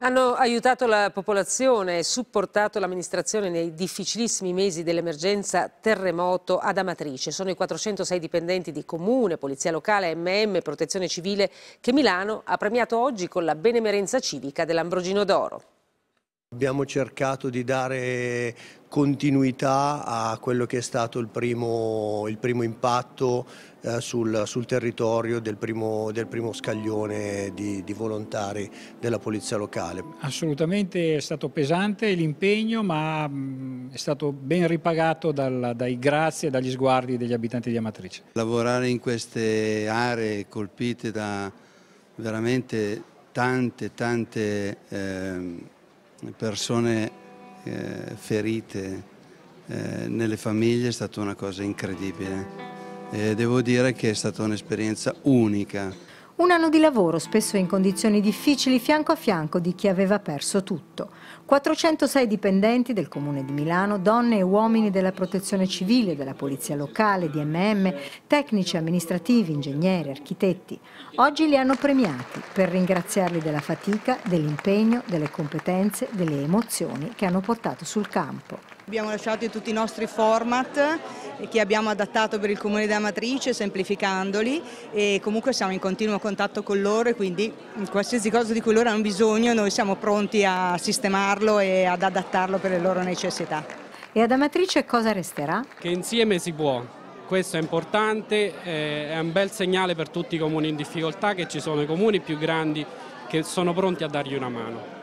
Hanno aiutato la popolazione e supportato l'amministrazione nei difficilissimi mesi dell'emergenza terremoto ad Amatrice. Sono i 406 dipendenti di Comune, Polizia Locale, MM, Protezione Civile che Milano ha premiato oggi con la benemerenza civica dell'Ambrogino d'Oro. Abbiamo cercato di dare continuità a quello che è stato il primo, il primo impatto eh, sul, sul, territorio del primo, del primo scaglione di, di, volontari della Polizia Locale. Assolutamente è stato pesante l'impegno ma mh, mm, è stato ben ripagato dal, dai grazie e dagli sguardi degli abitanti di Amatrice. Lavorare in queste aree colpite da veramente tante tante... Eh, persone eh, ferite eh, nelle famiglie è stata una cosa incredibile. E devo dire che è stata un'esperienza unica. Un anno di lavoro, spesso in condizioni difficili, fianco a fianco di chi aveva perso tutto. 406 dipendenti del Comune di Milano, donne e uomini della protezione civile, della polizia locale, DMM, tecnici amministrativi, ingegneri, architetti. Oggi li hanno premiati per ringraziarli della fatica, dell'impegno, delle competenze, delle emozioni che hanno portato sul campo. Abbiamo lasciato tutti i nostri format eh, che abbiamo adattato per il comune di Amatrice, semplificandoli e comunque siamo in continuo contatto con loro e quindi qualsiasi cosa di cui loro hanno bisogno noi siamo pronti a sistemarlo e ad adattarlo per le loro necessità. E ad Amatrice cosa resterà? Che insieme si può, questo è importante, eh, è un bel segnale per tutti i comuni in difficoltà che ci sono i comuni più grandi che sono pronti a dargli una mano.